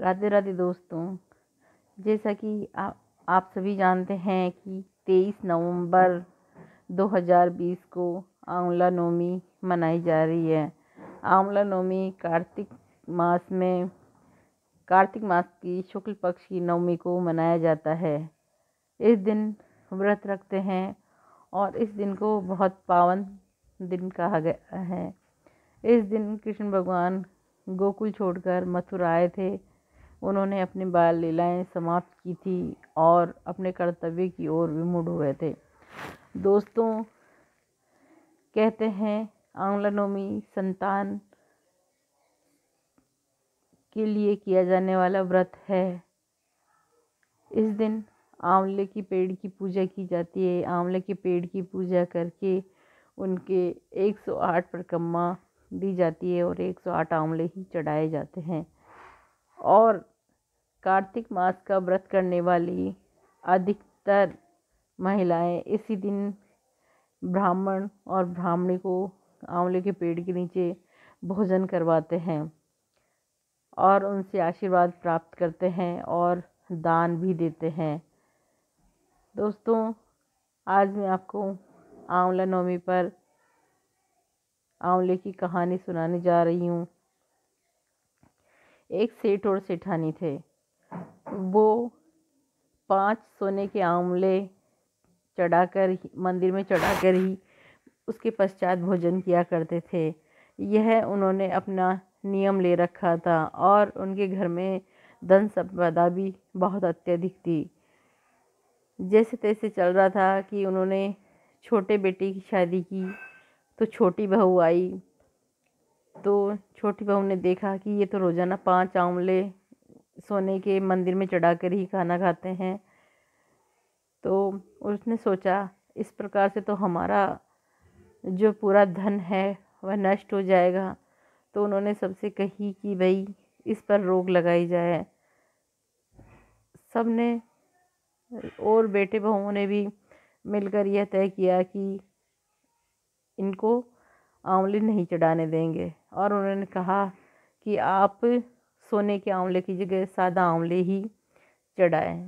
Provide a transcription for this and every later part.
राधे राधे दोस्तों जैसा कि आ, आप सभी जानते हैं कि 23 नवंबर 2020 को आंवला नवमी मनाई जा रही है आंवला नवमी कार्तिक मास में कार्तिक मास की शुक्ल पक्ष की नवमी को मनाया जाता है इस दिन व्रत रखते हैं और इस दिन को बहुत पावन दिन कहा गया है इस दिन कृष्ण भगवान गोकुल छोड़कर मथुरा आए थे उन्होंने अपनी बाल लीलाएँ समाप्त की थी और अपने कर्तव्य की ओर भी मुड हुए थे दोस्तों कहते हैं आंगलनोमी संतान के लिए किया जाने वाला व्रत है इस दिन आंवले की पेड़ की पूजा की जाती है आंवले के पेड़ की पूजा करके उनके 108 परिक्रमा दी जाती है और 108 आंवले ही चढ़ाए जाते हैं और कार्तिक मास का व्रत करने वाली अधिकतर महिलाएं इसी दिन ब्राह्मण और ब्राह्मणी को आंवले के पेड़ के नीचे भोजन करवाते हैं और उनसे आशीर्वाद प्राप्त करते हैं और दान भी देते हैं दोस्तों आज मैं आपको आंवला नवमी पर आंवले की कहानी सुनाने जा रही हूँ एक सेठ और सेठानी थे वो पाँच सोने के आंवले चढ़ाकर मंदिर में चढ़ाकर ही उसके पश्चात भोजन किया करते थे यह उन्होंने अपना नियम ले रखा था और उनके घर में धन संपदा भी बहुत अत्यधिक थी जैसे तैसे चल रहा था कि उन्होंने छोटे बेटे की शादी की तो छोटी बहू आई तो छोटी बहू ने देखा कि ये तो रोज़ाना पांच आंवले सोने के मंदिर में चढ़ा कर ही खाना खाते हैं तो उसने सोचा इस प्रकार से तो हमारा जो पूरा धन है वह नष्ट हो जाएगा तो उन्होंने सबसे कही कि भाई इस पर रोक लगाई जाए सब ने और बेटे बहुओं ने भी मिलकर यह तय किया कि इनको आंवले नहीं चढ़ाने देंगे और उन्होंने कहा कि आप सोने के आंवले की जगह सादा आंवले ही चढ़ाएं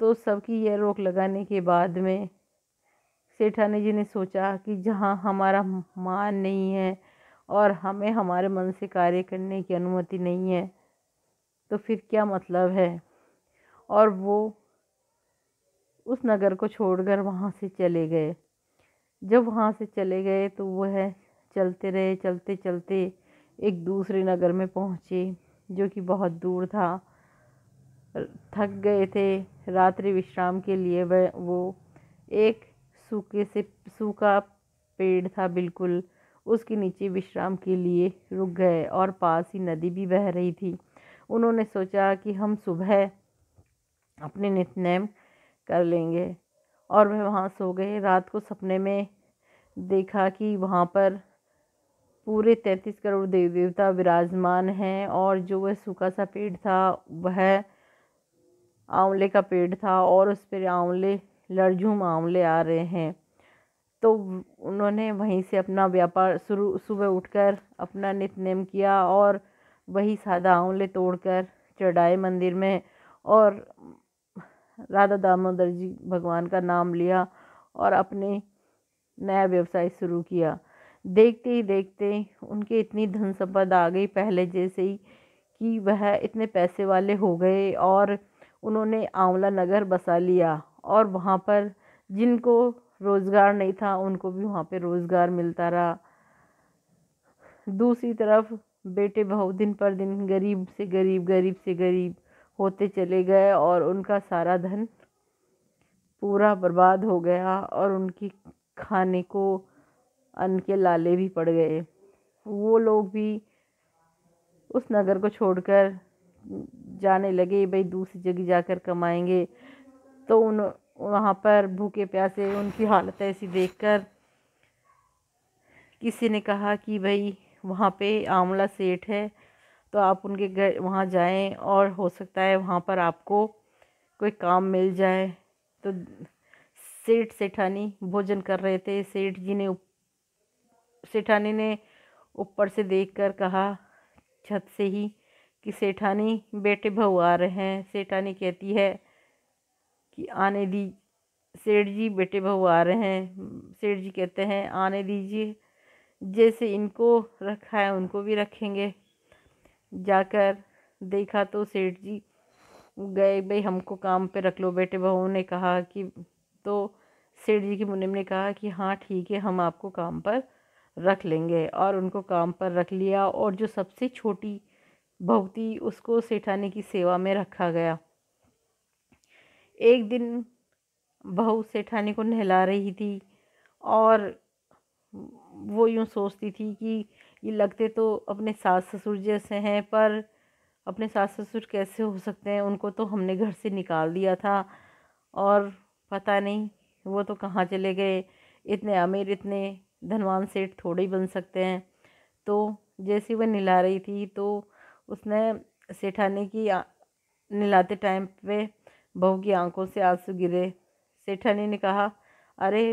तो सबकी यह रोक लगाने के बाद में सेठानी जी ने सोचा कि जहाँ हमारा मान नहीं है और हमें हमारे मन से कार्य करने की अनुमति नहीं है तो फिर क्या मतलब है और वो उस नगर को छोड़कर वहाँ से चले गए जब वहाँ से चले गए तो वह चलते रहे चलते चलते एक दूसरे नगर में पहुँचे जो कि बहुत दूर था थक गए थे रात्रि विश्राम के लिए वह वो एक सूखे से सूखा पेड़ था बिल्कुल उसके नीचे विश्राम के लिए रुक गए और पास ही नदी भी बह रही थी उन्होंने सोचा कि हम सुबह अपने नितनेम कर लेंगे और वह वहाँ सो गए रात को सपने में देखा कि वहाँ पर पूरे तैंतीस करोड़ देवी देवता विराजमान हैं और जो वह सूखा सा पेड़ था वह आंवले का पेड़ था और उस पर आंवले लड़झूम आंवले आ रहे हैं तो उन्होंने वहीं से अपना व्यापार शुरू सुबह उठकर अपना नित नेम किया और वही सादा आंवले तोड़कर चढ़ाए मंदिर में और राधा दामोदर जी भगवान का नाम लिया और अपने नया व्यवसाय शुरू किया देखते ही देखते उनके इतनी धन संपदा आ गई पहले जैसे ही कि वह इतने पैसे वाले हो गए और उन्होंने आंवला नगर बसा लिया और वहाँ पर जिनको रोज़गार नहीं था उनको भी वहाँ पर रोज़गार मिलता रहा दूसरी तरफ बेटे बहुत दिन पर दिन गरीब से गरीब गरीब से गरीब होते चले गए और उनका सारा धन पूरा बर्बाद हो गया और उनकी खाने को अन्न के लाले भी पड़ गए वो लोग भी उस नगर को छोड़कर जाने लगे भाई दूसरी जगह जाकर कमाएंगे तो उन वहाँ पर भूखे प्यासे उनकी हालत ऐसी देखकर किसी ने कहा कि भाई वहाँ पे आंवला सेठ है तो आप उनके घर वहाँ जाएं और हो सकता है वहाँ पर आपको कोई काम मिल जाए तो सेठ सेठानी भोजन कर रहे थे सेठ जी ने सेठानी ने ऊपर से देखकर कहा छत से ही कि सेठानी बेटे बहू आ रहे हैं सेठानी कहती है कि आने दी सेठ जी बेटे बहू आ रहे हैं सेठ जी कहते हैं आने दीजिए जैसे इनको रखा है उनको भी रखेंगे जाकर देखा तो सेठ जी गए भाई हमको काम पे रख लो बेटे बहू ने कहा कि तो सेठ जी की मुनिम ने कहा कि हाँ ठीक है हम आपको काम पर रख लेंगे और उनको काम पर रख लिया और जो सबसे छोटी थी उसको सेठानी की सेवा में रखा गया एक दिन बहू सेठानी को नहला रही थी और वो यूँ सोचती थी कि ये लगते तो अपने सास ससुर जैसे हैं पर अपने सास ससुर कैसे हो सकते हैं उनको तो हमने घर से निकाल दिया था और पता नहीं वो तो कहाँ चले गए इतने अमीर इतने धनवान सेठ थोड़े ही बन सकते हैं तो जैसे वह नहला रही थी तो उसने सेठानी की नहलाते टाइम पे बहू की आंखों से आंसू गिरे सेठानी ने कहा अरे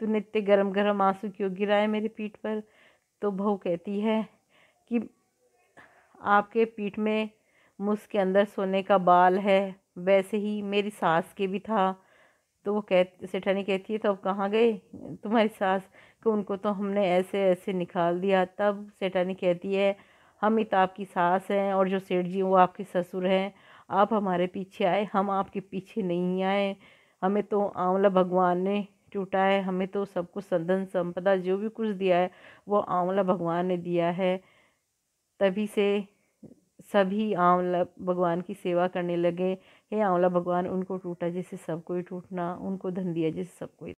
तूने इतने गरम गरम आंसू क्यों गिराए मेरी पीठ पर तो बहू कहती है कि आपके पीठ में मुझ के अंदर सोने का बाल है वैसे ही मेरी सास के भी था तो वो कह सेठानी कहती है तो अब कहाँ गए तुम्हारी सास को उनको तो हमने ऐसे ऐसे निकाल दिया तब सेठानी कहती है हम ही तो आपकी सास हैं और जो सेठ जी वो आपके ससुर हैं आप हमारे पीछे आए हम आपके पीछे नहीं आए हमें तो आंवला भगवान ने टूटा है हमें तो सब कुछ संधन संपदा जो भी कुछ दिया है वो आंवला भगवान ने दिया है तभी से सभी आंवला भगवान की सेवा करने लगे हे आंवला भगवान उनको टूटा जैसे सबको ही टूटना उनको धन दिया जैसे सबको ही